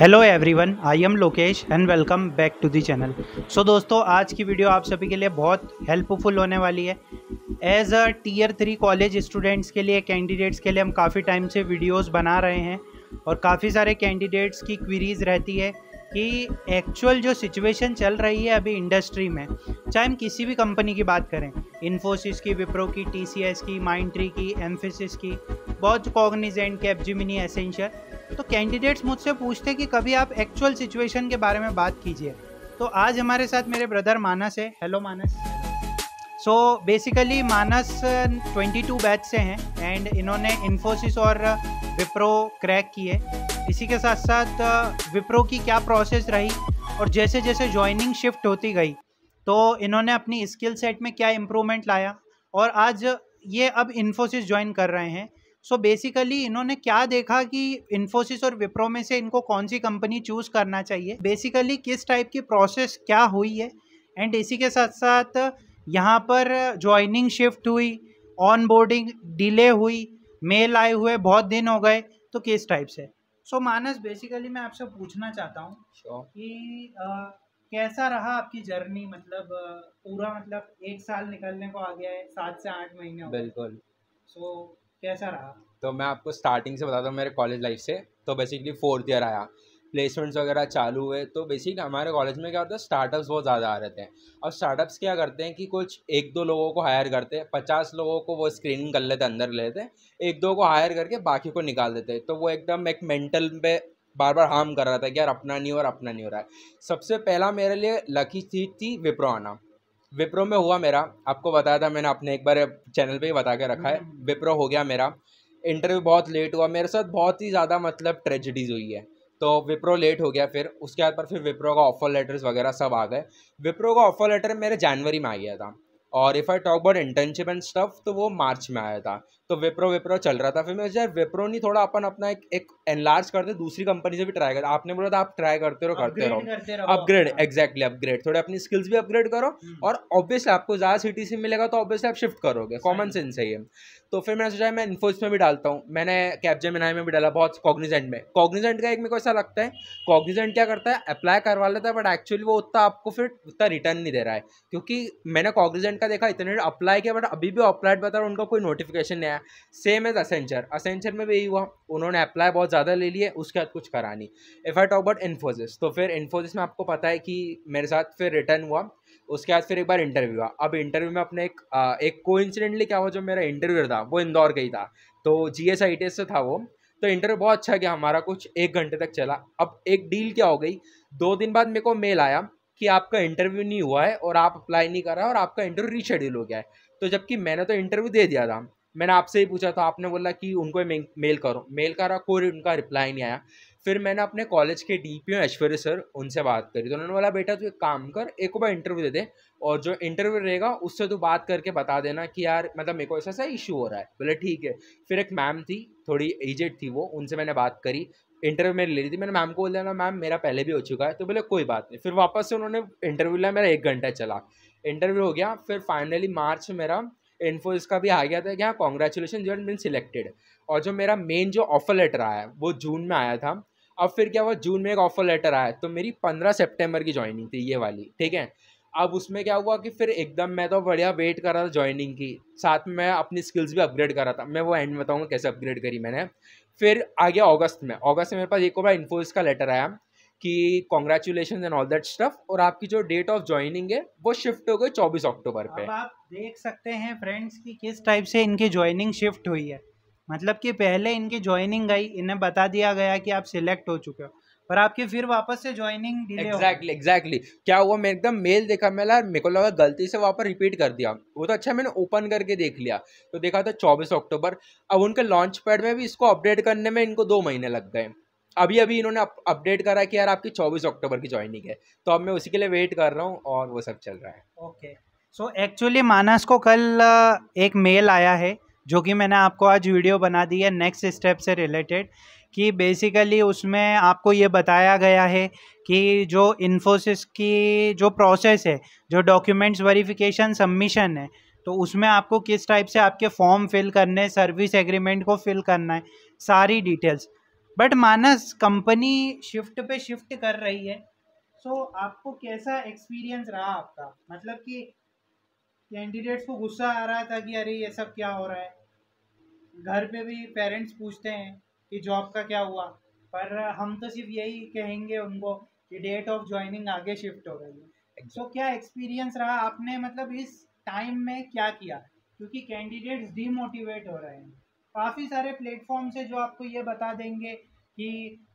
Hello everyone I am Lokesh and welcome back to the channel so दोस्तों आज की video आप सभी के लिए बहुत हेल्पफुल होने वाली है as a tier three college students के लिए कैंडिडेट्स के लिए हम काफ़ी टाइम से वीडियोस बना रहे हैं और काफ़ी सारे कैंडिडेट्स की क्वीरीज रहती है कि एक्चुअल जो सिचुएशन चल रही है अभी इंडस्ट्री में चाहे हम किसी भी कंपनी की बात करें इन्फोसिस की विप्रो की टी की माइंड की एम्फिस की बहुत कॉग्निजेंट कैपजिमिनी एसेंशियल तो कैंडिडेट्स मुझसे पूछते कि कभी आप एक्चुअल सिचुएशन के बारे में बात कीजिए तो आज हमारे साथ मेरे ब्रदर मानस है hello Manas so basically Manas 22 अं, बैच से हैं एंड इन्होंने इन्फोसिस और विप्रो क्रैक किए इसी के साथ साथ विप्रो की क्या प्रोसेस रही और जैसे जैसे ज्वाइनिंग शिफ्ट होती गई तो इन्होंने अपनी स्किल सेट में क्या इम्प्रूवमेंट लाया और आज ये अब इन्फोसिस ज्वाइन कर रहे हैं सो so बेसिकली इन्होंने क्या देखा कि इन्फोसिस और विप्रो में से इनको कौन सी कंपनी चूज़ करना चाहिए बेसिकली किस टाइप की प्रोसेस क्या हुई है एंड इसी के साथ साथ यहाँ पर ज्वाइनिंग शिफ्ट हुई ऑन बोर्डिंग डिले हुई मेल आए हुए बहुत दिन हो गए तो किस टाइप से सो so, मानस बेसिकली मैं आपसे पूछना चाहता हूँ sure. कि आ, कैसा रहा आपकी जर्नी मतलब पूरा मतलब एक साल निकलने को आ गया है सात से आठ महीने बिल्कुल सो so, कैसा रहा तो मैं आपको स्टार्टिंग से बताता हूँ मेरे कॉलेज लाइफ से तो बेसिकली फोर्थ ईयर आया प्लेसमेंट्स वगैरह चालू हुए तो बेसिकली हमारे कॉलेज में क्या होता है स्टार्टअप्स बहुत ज़्यादा आ रहे हैं और स्टार्टअप्स क्या करते हैं कि कुछ एक दो लोगों को हायर करते हैं पचास लोगों को वो स्क्रीनिंग कर लेते अंदर लेते हैं एक दो को हायर करके बाकी को निकाल देते हैं तो वो एकदम एक मेंटल पे बार बार हार्म कर रहा था कि यार अपना नहीं हो रहा अपना नहीं हो रहा है सबसे पहला मेरे लिए लकी चीज थी विप्रो आना विप्रो में हुआ मेरा आपको बताया था मैंने अपने एक बार चैनल पे ही बता के रखा है हम्म। विप्रो हो गया मेरा इंटरव्यू बहुत लेट हुआ मेरे साथ बहुत ही ज़्यादा मतलब ट्रेजिडीज़ हुई है तो विप्रो लेट हो गया फिर उसके बाद पर फिर विप्रो का ऑफ़र लेटर्स वगैरह सब आ गए विप्रो का ऑफ़र लेटर मेरे जनवरी में आ गया था और if I talk about internship and stuff तो वो मार्च में आया था तो विप्रो विप्रो चल रहा था फिर मैं यार विप्रो नहीं थोड़ा अपन अपना एक एक एनलार्ज करते दूसरी कंपनी से भी ट्राई कर आपने बोला था आप ट्राई करते रहो करते रहो अपग्रेड एग्जैक्टली अपग्रेड थोड़े अपनी स्किल्स भी अपग्रेड करो हम्म। और ऑब्वियसली आपको ज़्यादा सिटी से मिलेगा तो ऑब्वियसली आप शिफ्ट करोगे कॉमन सेंस है ये तो फिर मैंने सोचा मैं इन्फोस में भी डालता हूँ मैंने कैप्जे में में भी डाला बहुत कॉग्निजेंट में कॉग्निजेंट का एक मेरे को ऐसा लगता है कॉग्निजेंट क्या करता है अप्लाई करवा लेता है बट एक्चुअली वो उतना आपको फिर उतना रिटर्न नहीं दे रहा है क्योंकि मैंने कॉग्निजेंट का देखा इतने अप्लाई किया बट अभी भी अप्लाइड बता उनका कोई नोटिफिकेशन नहीं आया है सेम एज असेंचर असेंचर में भी यही हुआ उन्होंने अप्लाई बहुत ज़्यादा ले लिए उसके बाद कुछ करा नहीं if I talk about Infosys तो फिर इन्फोसिस में आपको पता है कि मेरे साथ फिर रिटर्न हुआ उसके बाद फिर एक बार इंटरव्यू हुआ अब इंटरव्यू में अपने एक आ, एक को इंसिडेंटली क्या हुआ जो मेरा इंटरव्यूर था वो इंदौर का ही था तो G S I T S से था वो तो इंटरव्यू बहुत अच्छा गया हमारा कुछ एक घंटे तक चला अब एक डील क्या हो गई दो दिन बाद मेरे को मेल आया कि आपका इंटरव्यू नहीं हुआ है और आप अप्लाई नहीं करा और आपका इंटरव्यू रीशेड्यूल हो गया है तो जबकि मैंने तो इंटरव्यू दे दिया था मैंने आपसे ही पूछा था आपने बोला कि उनको मेल करो मेल करा कोई उनका रिप्लाई नहीं आया फिर मैंने अपने कॉलेज के डी पी ऐश्वर्य सर उनसे बात करी तो उन्होंने बोला बेटा तू एक काम कर एक बार इंटरव्यू दे दे और जो इंटरव्यू रहेगा उससे तू बात करके बता देना कि यार मतलब मेरे को ऐसा ऐसा इशू हो रहा है बोले ठीक है फिर एक मैम थी थोड़ी एजेड थी वो उनसे मैंने बात करी इंटरव्यू मेरी ले रही थी मैंने मैम को बोला ना मैम मेरा पहले भी हो चुका है तो बोले कोई बात नहीं फिर वापस से उन्होंने इंटरव्यू लिया मेरा एक घंटा चला इंटरव्यू हो गया फिर फाइनली मार्च मेरा इन्फोसिस का भी आ गया था कि हाँ congratulation you have been selected और जो मेरा मेन जो ऑफर लेटर आया वो जून में आया था अब फिर क्या हुआ जून में एक ऑफर लेटर आया तो मेरी पंद्रह सेप्टेम्बर की ज्वाइनिंग थी ये वाली ठीक है अब उसमें क्या हुआ कि फिर एकदम मैं तो बढ़िया वेट कर रहा था ज्वाइनिंग की साथ में मैं अपनी स्किल्स भी अपग्रेड कर रहा था मैं वो एंड बताऊँगा कैसे अपग्रेड करी मैंने फिर आ गया अगस्त में अगस्त में मेरे पास एक और बार इन्फोसिस का लेटर आया कि congratulation and all that stuff और आपकी जो डेट ऑफ ज्वाइनिंग है वो शिफ्ट हो गई चौबीस अक्टूबर पे आप देख सकते हैं फ्रेंड्स कि किस टाइप से इनकी ज्वाइनिंग शिफ्ट हुई है मतलब कि पहले इनकी ज्वाइनिंग आई इन्हें बता दिया गया कि आप सिलेक्ट हो चुके हो पर आपके फिर वापस से ज्वाइनिंग एग्जैक्टली एग्जैक्टली क्या हुआ मैं एकदम मेल देखा मैं यार मेरे को लगा गलती से वहाँ पर रिपीट कर दिया वो तो अच्छा मैंने ओपन करके देख लिया तो देखा था 24 अक्टूबर अब उनके लॉन्च पैड में भी इसको अपडेट करने में इनको दो महीने लग गए अभी अभी इन्होंने अपडेट करा कि यार आपकी चौबीस अक्टूबर की ज्वाइनिंग है तो अब मैं उसी के लिए वेट कर रहा हूँ और वो सब चल रहा है ओके सो एक्चुअली मानस को कल एक मेल आया है जो कि मैंने आपको आज वीडियो बना दी है नेक्स्ट स्टेप से रिलेटेड कि बेसिकली उसमें आपको ये बताया गया है कि जो इन्फोसिस की जो प्रोसेस है जो डॉक्यूमेंट्स वेरिफिकेशन सबमिशन है तो उसमें आपको किस टाइप से आपके फॉर्म फिल करने सर्विस एग्रीमेंट को फिल करना है सारी details but Manas company shift पे शिफ्ट कर रही है सो so, आपको कैसा एक्सपीरियंस रहा आपका मतलब कि कैंडिडेट्स को गुस्सा आ रहा था कि अरे ये सब क्या हो रहा है घर पे भी पेरेंट्स पूछते हैं कि जॉब का क्या हुआ पर हम तो सिर्फ यही कहेंगे उनको कि डेट ऑफ ज्वाइनिंग आगे शिफ्ट हो गई है सो so, क्या एक्सपीरियंस रहा आपने मतलब इस टाइम में क्या किया क्योंकि कैंडिडेट्स डीमोटिवेट हो रहे हैं काफ़ी सारे प्लेटफॉर्म्स है जो आपको ये बता देंगे कि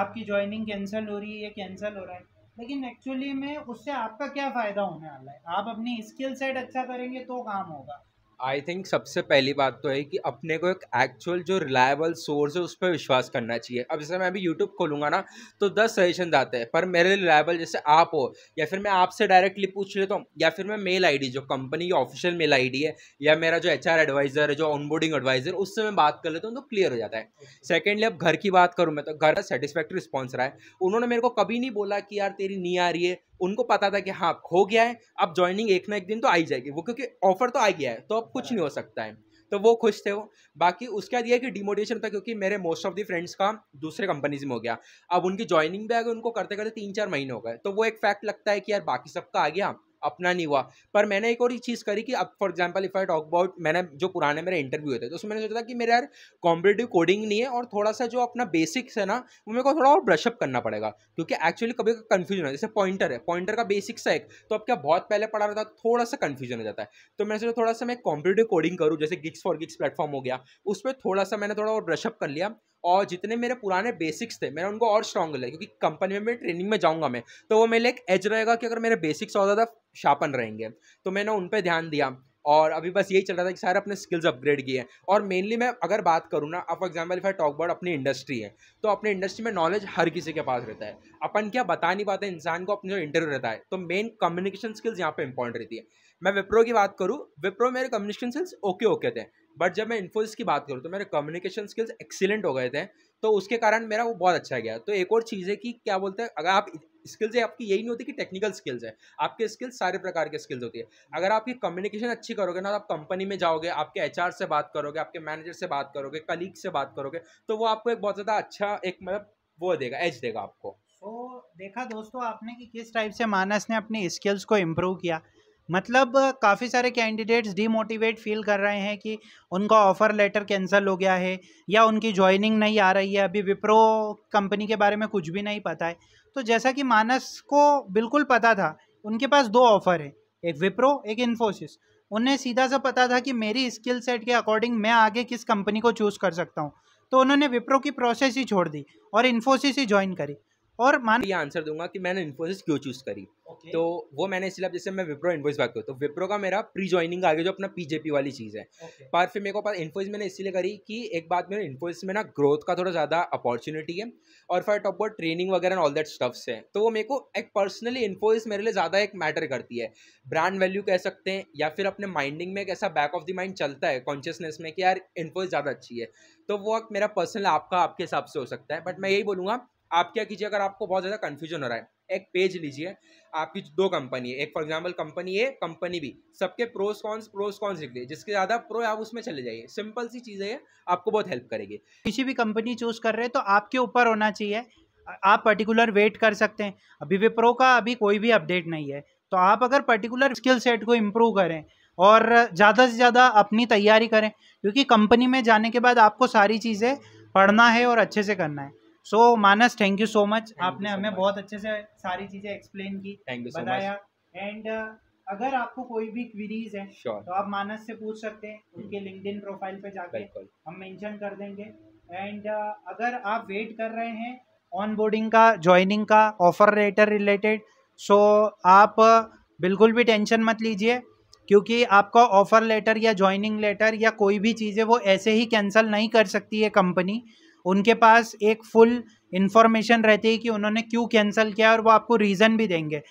आपकी ज्वाइनिंग कैंसिल हो रही है या कैंसिल हो रहा है लेकिन एक्चुअली में उससे आपका क्या फ़ायदा होने वाला है आप अपनी स्किल सेट अच्छा करेंगे तो काम होगा आई थिंक सबसे पहली बात तो है कि अपने को एक एक्चुअल जो रिलायबल सोर्स है उस पर विश्वास करना चाहिए अब जैसे मैं अभी यूट्यूब खोलूँगा ना तो दस सजेशन आते हैं पर मेरे रिलायबल जैसे आप हो या फिर मैं आपसे डायरेक्टली पूछ लेता हूँ या फिर मैं मेल आईडी जो कंपनी की ऑफिशियल मेल आईडी है या मेरा जो एच एडवाइज़र है जो ऑनबोर्डिंग एडवाइज़र उससे मैं बात कर लेता हूँ तो क्लियर हो जाता है सेकेंडली अब घर की बात करूँ मैं तो घर का सेटिस्फैक्ट्री रिस्पॉन्स रहा है उन्होंने मेरे को कभी नहीं बोला कि यार तेरी नहीं आ रही है उनको पता था कि हाँ हो गया है अब ज्वाइनिंग एक ना एक दिन तो आई जाएगी वो क्योंकि ऑफर तो आ गया है तो अब कुछ नहीं हो सकता है तो वो खुश थे वो बाकी उसके बाद ये कि डिमोटिवेशन था क्योंकि मेरे मोस्ट ऑफ दी फ्रेंड्स का दूसरे कंपनीज में हो गया अब उनकी ज्वाइनिंग भी आ गई उनको करते करते तीन चार महीने हो गए तो वो एक फैक्ट लगता है कि यार बाकी सबका तो आ गया अपना नहीं हुआ पर मैंने एक और ही चीज़ करी कि अब for example if I talk about मैंने जो पुराने मेरे इंटरव्यू होते थे तो उसमें मैंने सोचा था कि मेरे यार कॉम्पिटेटिव कोडिंग नहीं है और थोड़ा सा जो अपना बेसिक्स है ना वो मेरे को थोड़ा और ब्रशअप करना पड़ेगा क्योंकि एक्चुअली कभी कन्फ्यूजन है जैसे पॉइंटर है पॉइंटर का बेसिक्स है एक तो अब क्या बहुत पहले पढ़ा रहा था तो थोड़ा सा कन्फ्यूजन हो जाता है तो मैंने सोचा थोड़ा सा मैं कॉम्पिटेटिव कोडिंग करूँ जैसे गिग्स फॉर गिग्स प्लेटफॉर्म हो गया उस पर थोड़ा सा मैंने थोड़ा और ब्रशअप कर लिया और जितने मेरे पुराने बेसिक्स थे मैंने उनको और स्ट्रॉन्ग लिया क्योंकि कंपनी में मैं ट्रेनिंग में जाऊँगा मैं तो वो मेरे लिए एक एज रहेगा कि अगर मेरे बेसिक्स और ज़्यादा शार्पन रहेंगे तो मैंने उन पर ध्यान दिया और अभी बस यही चल रहा था कि सारे अपने स्किल्स अपग्रेड किए हैं और मेनली मैं अगर बात करूँ ना for example if I talk about अपनी इंडस्ट्री है तो अपने इंडस्ट्री में नॉलेज हर किसी के पास रहता है अपन क्या बता नहीं पाते इंसान को अपने जो इंटरव्यू रहता है तो मेन कम्युनिकेशन स्किल्स यहाँ पे इंपॉर्टेंट रहती है मैं विप्रो की बात करूँ विप्रो मेरे कम्युनिकेशन स्किल्स ओके ओके थे बट जब मैं इन्फोसिस की बात करूँ तो मेरे कम्युनिकेशन स्किल्स एक्सीलेंट हो गए थे तो उसके कारण मेरा वो बहुत अच्छा गया तो एक और चीज़ है कि क्या बोलते हैं अगर आप स्किल्स है आपकी यही नहीं होती कि टेक्निकल स्किल्स है आपके स्किल्स सारे प्रकार के स्किल्स होती है अगर आपकी कम्युनिकेशन अच्छी करोगे ना तो आप कंपनी में जाओगे आपके एच से बात करोगे आपके मैनेजर से बात करोगे कलीग से बात करोगे तो वो आपको एक बहुत ज़्यादा अच्छा एक मतलब वो देगा एज देगा आपको तो देखा दोस्तों आपने कि किस टाइप से मानस ने अपनी स्किल्स को इम्प्रूव किया मतलब काफ़ी सारे कैंडिडेट्स डीमोटिवेट फील कर रहे हैं कि उनका ऑफ़र लेटर कैंसिल हो गया है या उनकी ज्वाइनिंग नहीं आ रही है अभी विप्रो कंपनी के बारे में कुछ भी नहीं पता है तो जैसा कि मानस को बिल्कुल पता था उनके पास दो ऑफ़र है एक विप्रो एक इन्फोसिस उन्हें सीधा सा पता था कि मेरी स्किल सेट के अकॉर्डिंग मैं आगे किस कंपनी को चूज़ कर सकता हूँ तो उन्होंने विप्रो की प्रोसेस ही छोड़ दी और इन्फोसिस ही ज्वाइन करी और मान ये आंसर दूंगा कि मैंने इन्फोसिस क्यों चूज़ करी okay. तो वो मैंने इसलिए जैसे मैं विप्रो इन्फोसिस बात करूँ तो विप्रो का मेरा प्री ज्वाइनिंग आगे जो अपना पीजेपी वाली चीज़ है okay. पर फिर मेरे को पास इन्फोसिस मैंने इसलिए करी कि एक बात मेरे इन्फोसिस में ना ग्रोथ का थोड़ा ज़्यादा अपॉर्चुनिटी है और फिर टॉप पर ट्रेनिंग वगैरह ऑल दैट स्टफ्स है तो वो मेरे को एक पर्सनली इन्फोसिस मेरे लिए ज़्यादा एक मैटर करती है ब्रांड वैल्यू कह सकते हैं या फिर अपने माइंडिंग में एक ऐसा बैक ऑफ द माइंड चलता है कॉन्शियसनेस में कि यार इन्फोसिस ज़्यादा अच्छी है तो वो मेरा पर्सनल आपका आपके हिसाब से हो सकता है बट मैं यही बोलूँगा आप क्या कीजिए अगर आपको बहुत ज़्यादा कन्फ्यूजन हो रहा है एक पेज लीजिए आपकी दो कंपनी है एक for example company A company B सबके प्रोस कॉन्स प्रोस कॉन्स लिख दिए जिसके ज़्यादा प्रो आप उसमें चले जाइए सिंपल सी चीज़ है आपको बहुत हेल्प करेगी किसी भी कंपनी चूज़ कर रहे हैं तो आपके ऊपर होना चाहिए आप पर्टिकुलर वेट कर सकते हैं अभी वे प्रो का अभी कोई भी अपडेट नहीं है तो आप अगर पर्टिकुलर स्किल सेट को इम्प्रूव करें और ज़्यादा से ज़्यादा अपनी तैयारी करें क्योंकि कंपनी में जाने के बाद आपको सारी चीज़ें पढ़ना है और अच्छे से करना है so Manas thank you so much आपने so हमें much. बहुत अच्छे से सारी चीज़ें एक्सप्लेन की थैंक यू बताया एंड so uh, अगर आपको कोई भी क्वीरीज है sure. तो आप मानस से पूछ सकते हैं hmm. उनके लिंकड प्रोफाइल पे जाके हम मेंशन कर देंगे एंड uh, अगर आप वेट कर रहे हैं ऑन बोर्डिंग का ज्वाइनिंग का ऑफर रेटर रिलेटेड सो आप uh, बिल्कुल भी टेंशन मत लीजिए क्योंकि आपका ऑफ़र लेटर या ज्वाइनिंग लेटर या कोई भी चीज़ है वो ऐसे ही कैंसिल नहीं कर सकती है कंपनी उनके पास एक फुल इन्फॉर्मेशन रहती है कि उन्होंने क्यों कैंसिल किया और वो आपको रीज़न भी देंगे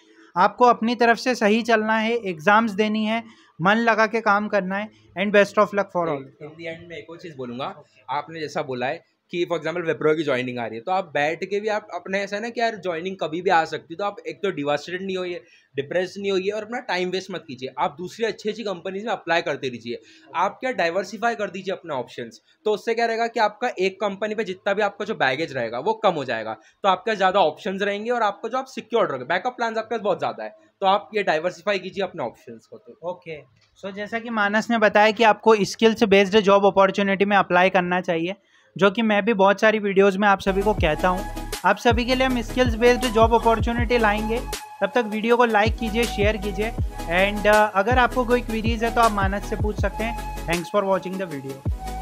आपको अपनी तरफ से सही चलना है एग्ज़ाम्स देनी है मन लगा के काम करना है and best of luck for all in the end में एक और चीज़ बोलूँगा आपने जैसा बोला है कि फॉर एग्जाम्पल वेप्रो की ज्वाइनिंग आ रही है तो आप बैठ के भी आप अपने ऐसा ना कि यार ज्वाइनिंग कभी भी आ सकती है तो आप एक तो डिवास्टेड नहीं होइए डिप्रेस नहीं होइए और अपना टाइम वेस्ट मत कीजिए आप दूसरी अच्छी अच्छी कंपनीज में अप्लाई करते रहिए आप क्या डाइवर्सिफाई कर दीजिए अपने ऑप्शन तो उससे क्या रहेगा कि आपका एक कंपनी पर जितना भी आपका जो बैगेज रहेगा वो कम हो जाएगा तो आपके ज़्यादा ऑप्शन रहेंगे और आपका जो आप सिक्योर्ड रहोगे बैकअप प्लान आपके बहुत ज़्यादा है तो आप ये डाइवर्सिफाई कीजिए अपने ऑप्शन को तो ओके सो जैसा कि मानस ने बताया कि आपको स्किल्स बेस्ड जॉब अपॉर्चुनिटी में अप्लाई करना चाहिए जो कि मैं भी बहुत सारी वीडियोज़ में आप सभी को कहता हूँ आप सभी के लिए हम स्किल्स बेस्ड जॉब अपॉर्चुनिटी लाएंगे तब तक वीडियो को लाइक कीजिए शेयर कीजिए एंड अगर आपको कोई क्वीरीज है तो आप मानस से पूछ सकते हैं thanks for watching the video